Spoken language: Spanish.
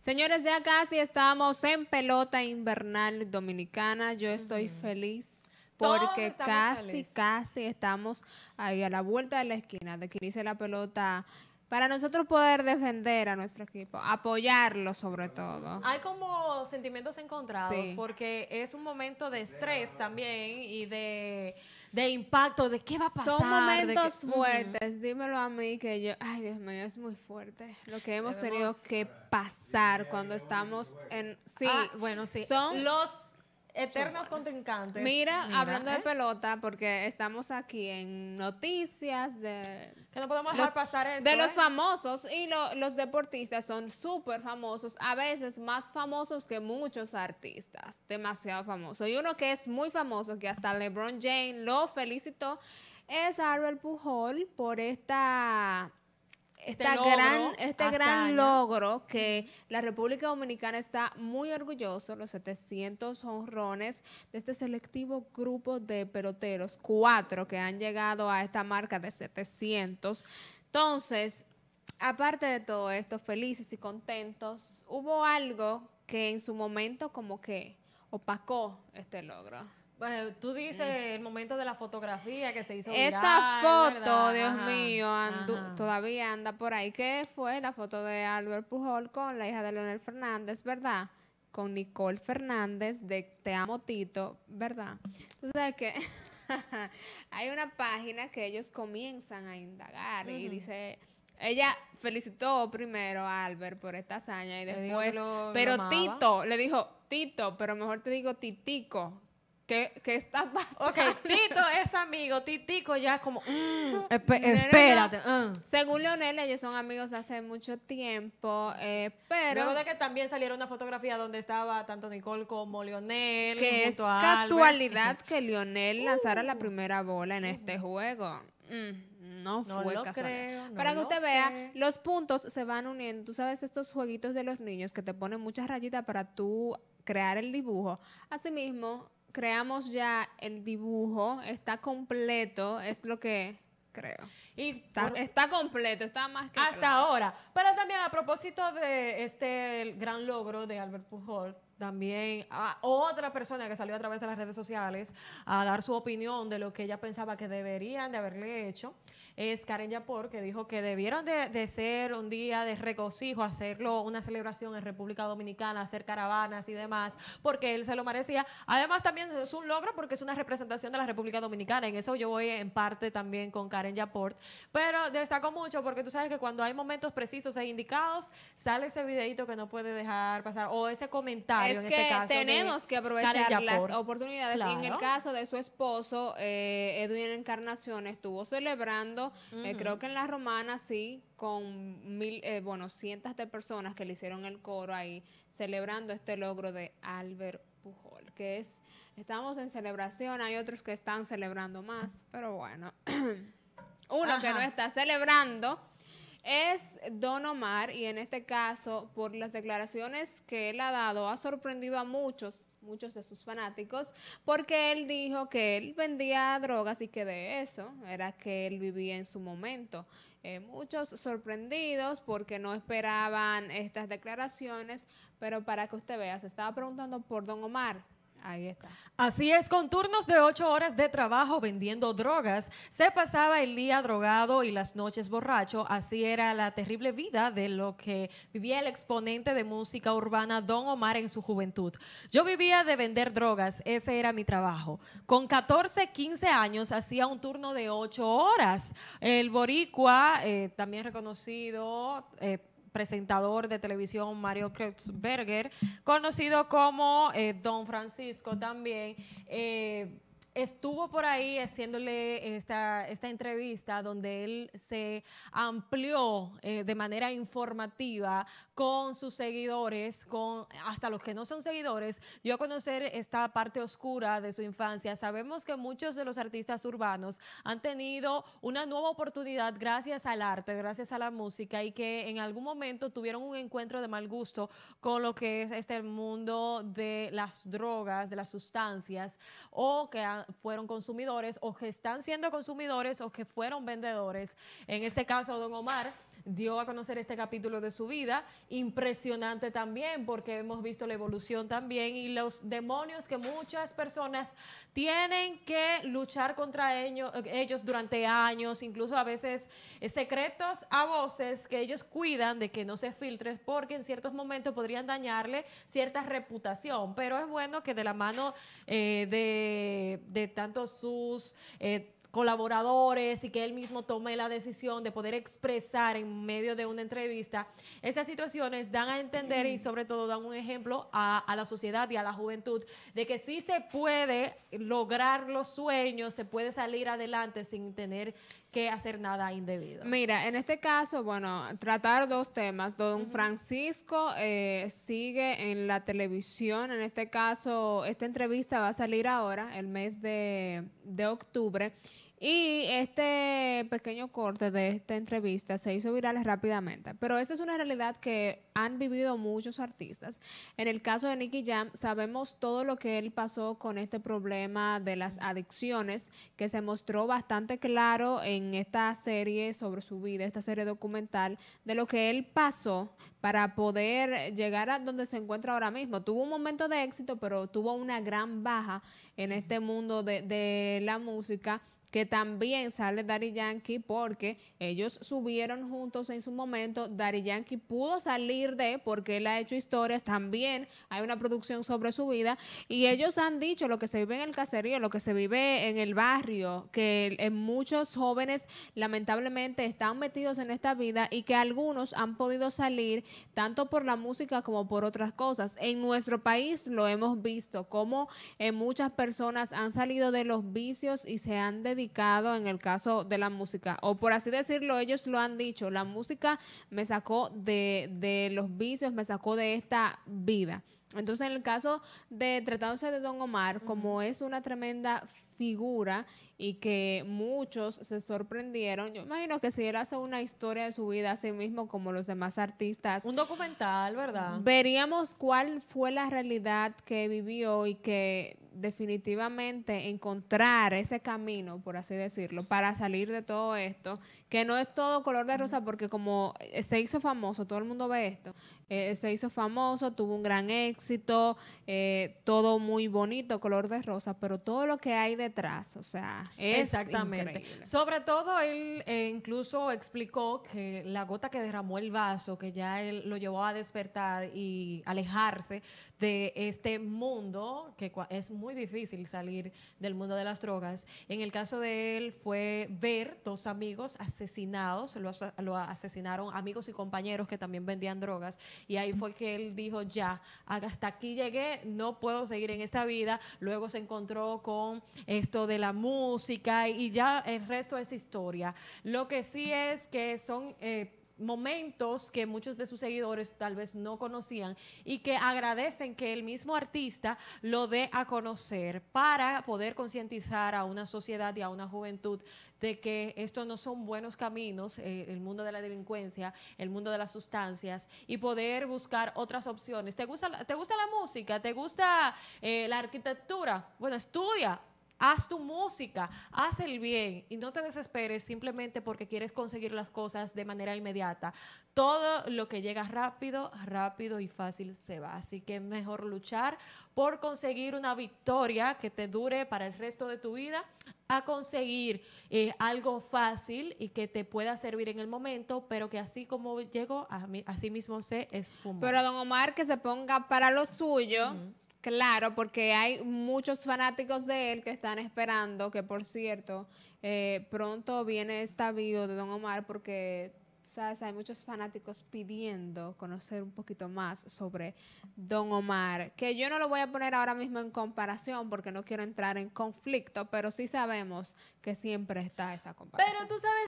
Señores, ya casi estamos en pelota invernal dominicana. Yo estoy feliz porque casi, casi estamos ahí a la vuelta de la esquina de que hice la pelota para nosotros poder defender a nuestro equipo, apoyarlo sobre todo. Hay como sentimientos encontrados porque es un momento de estrés también y de, impacto, de qué va a pasar. Son momentos fuertes, dímelo a mí que yo, ay Dios mío, es muy fuerte lo que hemos tenido que pasar cuando estamos en... Sí, ah, bueno, sí. Son los Eternos contrincantes. Mira, hablando de ¿eh? pelota, porque estamos aquí en noticias de... Que no podemos dejar pasar De los ¿eh? famosos y los deportistas son súper famosos, a veces más famosos que muchos artistas, demasiado famosos. Y uno que es muy famoso, que hasta LeBron James lo felicitó, es Albert Pujol por esta este, este gran, este logro, que la República Dominicana está muy orgulloso, los 700 honrones de este selectivo grupo de peloteros, cuatro que han llegado a esta marca de 700. Entonces, aparte de todo esto, felices y contentos, hubo algo que en su momento como que opacó este logro. Bueno, pues, tú dices eh. el momento de la fotografía que se hizo. Esa foto, Dios mío, todavía anda por ahí. ¿Qué fue la foto de Albert Pujol con la hija de Leonel Fernández, verdad? Con Nicole Fernández de Te Amo Tito, ¿verdad? Tú sabes que hay una página que ellos comienzan a indagar y dice ella felicitó primero a Albert por esta hazaña y después, pero Tito le dijo, Tito, pero mejor te digo Titico, que está pasando? Ok, Tito es amigo, Titico ya es como, mm, espérate. Ah". Según Leonel, ellos son amigos hace mucho tiempo, eh, pero... Luego de que también saliera una fotografía donde estaba tanto Nicole como Leonel. Que es casualidad que Leonel lanzara la uh. primera bola en este juego. Mm, no fue Para que usted vea, los puntos se van uniendo. Tú sabes estos jueguitos de los niños que te ponen muchas rayitas para tú crear el dibujo. Asimismo, creamos ya el dibujo, está completo, es lo que creo. Y está, completo, está más que hasta ahora. Pero también a propósito de este gran logro de Albert Pujol, también a otra persona que salió a través de las redes sociales a dar su opinión de lo que ella pensaba que deberían de haberle hecho, es Karen Yapor, que dijo que debieron de, ser un día de regocijo, hacerlo una celebración en República Dominicana, hacer caravanas y demás, porque él se lo merecía. Además, también es un logro porque es una representación de la República Dominicana. En eso yo voy en parte también con Karen Yaport. Pero destaco mucho porque tú sabes que cuando hay momentos precisos e indicados, sale ese videito que no puede dejar pasar o ese comentario es este que tenemos que aprovechar las oportunidades. en el caso de su esposo, eh, Edwin Encarnación estuvo celebrando, eh, creo que en la romana sí, con mil, eh, bueno, cientos de personas que le hicieron el coro ahí, celebrando este logro de Albert Pujol, que es, estamos en celebración, hay otros que están celebrando más, pero bueno, uno que no está celebrando es Don Omar y en este caso por las declaraciones que él ha dado ha sorprendido a muchos muchos de sus fanáticos, porque él dijo que él vendía drogas y que de eso era que él vivía en su momento. Eh, muchos sorprendidos porque no esperaban estas declaraciones, pero para que usted vea, se estaba preguntando por don Omar, está. Así es, con turnos de ocho horas de trabajo vendiendo drogas, se pasaba el día drogado y las noches borracho. Así era la terrible vida de lo que vivía el exponente de música urbana Don Omar en su juventud. Yo vivía de vender drogas, ese era mi trabajo. Con 14, 15 años hacía un turno de ocho horas. El boricua, eh, también reconocido... Eh, presentador de televisión Mario Kreutzberger, conocido como eh, Don Francisco también. Eh, estuvo por ahí haciéndole esta, esta entrevista donde él se amplió eh, de manera informativa con sus seguidores, con hasta los que no son seguidores, dio a conocer esta parte oscura de su infancia. Sabemos que muchos de los artistas urbanos han tenido una nueva oportunidad gracias al arte, gracias a la música y que en algún momento tuvieron un encuentro de mal gusto con lo que es este mundo de las drogas, de las sustancias o que han fueron consumidores o que están siendo consumidores o que fueron vendedores. En este caso, don Omar dio a conocer este capítulo de su vida. Impresionante también porque hemos visto la evolución también y los demonios que muchas personas tienen que luchar contra ellos durante años, incluso a veces secretos a voces que ellos cuidan de que no se filtre porque en ciertos momentos podrían dañarle cierta reputación. Pero es bueno que de la mano eh, de, de tanto sus... Eh, colaboradores y que él mismo tome la decisión de poder expresar en medio de una entrevista, esas situaciones dan a entender y sobre todo dan un ejemplo a, la sociedad y a la juventud de que sí se puede lograr los sueños, se puede salir adelante sin tener que hacer nada indebido. Mira, en este caso, bueno, tratar dos temas. Don Francisco eh, sigue en la televisión, en este caso, esta entrevista va a salir ahora, el mes de, de octubre. Y este pequeño corte de esta entrevista se hizo viral rápidamente, pero esa es una realidad que han vivido muchos artistas. En el caso de Nicky Jam, sabemos todo lo que él pasó con este problema de las adicciones, que se mostró bastante claro en esta serie sobre su vida, esta serie documental, de lo que él pasó para poder llegar a donde se encuentra ahora mismo. Tuvo un momento de éxito, pero tuvo una gran baja en este mundo de, de la música que también sale Daddy Yankee porque ellos subieron juntos en su momento. Dari Yankee pudo salir de porque él ha hecho historias también. Hay una producción sobre su vida y ellos han dicho lo que se vive en el caserío, lo que se vive en el barrio, que en muchos jóvenes lamentablemente están metidos en esta vida y que algunos han podido salir tanto por la música como por otras cosas. En nuestro país lo hemos visto, como eh, muchas personas han salido de los vicios y se han dedicado en el caso de la música, o por así decirlo, ellos lo han dicho, la música me sacó de, de los vicios, me sacó de esta vida. Entonces, en el caso de tratándose de Don Omar, como es una tremenda figura y que muchos se sorprendieron, yo imagino que si él hace una historia de su vida a sí mismo, como los demás artistas. Un documental, ¿verdad? Veríamos cuál fue la realidad que vivió y que definitivamente encontrar ese camino, por así decirlo, para salir de todo esto, que no es todo color de rosa, porque como se hizo famoso, todo el mundo ve esto, eh, se hizo famoso, tuvo un gran éxito éxito, eh, todo muy bonito, color de rosa, pero todo lo que hay detrás, o sea, es Exactamente. Sobre todo, él eh, incluso explicó que la gota que derramó el vaso, que ya él lo llevó a despertar y alejarse de este mundo, que es muy difícil salir del mundo de las drogas. En el caso de él fue ver dos amigos asesinados, lo, lo asesinaron amigos y compañeros que también vendían drogas, y ahí fue que él dijo, ya, haga hasta aquí llegué, no puedo seguir en esta vida. Luego se encontró con esto de la música y ya el resto es historia. Lo que sí es que son... Eh, momentos que muchos de sus seguidores tal vez no conocían y que agradecen que el mismo artista lo dé a conocer para poder concientizar a una sociedad y a una juventud de que estos no son buenos caminos, eh, el mundo de la delincuencia, el mundo de las sustancias y poder buscar otras opciones. ¿Te gusta, te gusta la música? ¿Te gusta eh, la arquitectura? Bueno, estudia haz tu música, haz el bien y no te desesperes simplemente porque quieres conseguir las cosas de manera inmediata. Todo lo que llega rápido, rápido y fácil se va. Así que es mejor luchar por conseguir una victoria que te dure para el resto de tu vida a conseguir eh, algo fácil y que te pueda servir en el momento, pero que así como llegó, a mí, así mismo se esfuma. Pero don Omar que se ponga para lo suyo. Claro, porque hay muchos fanáticos de él que están esperando, que por cierto, eh, pronto viene esta bio de Don Omar porque sabes, hay muchos fanáticos pidiendo conocer un poquito más sobre Don Omar, que yo no lo voy a poner ahora mismo en comparación porque no quiero entrar en conflicto, pero sí sabemos que siempre está esa comparación. Pero tú sabes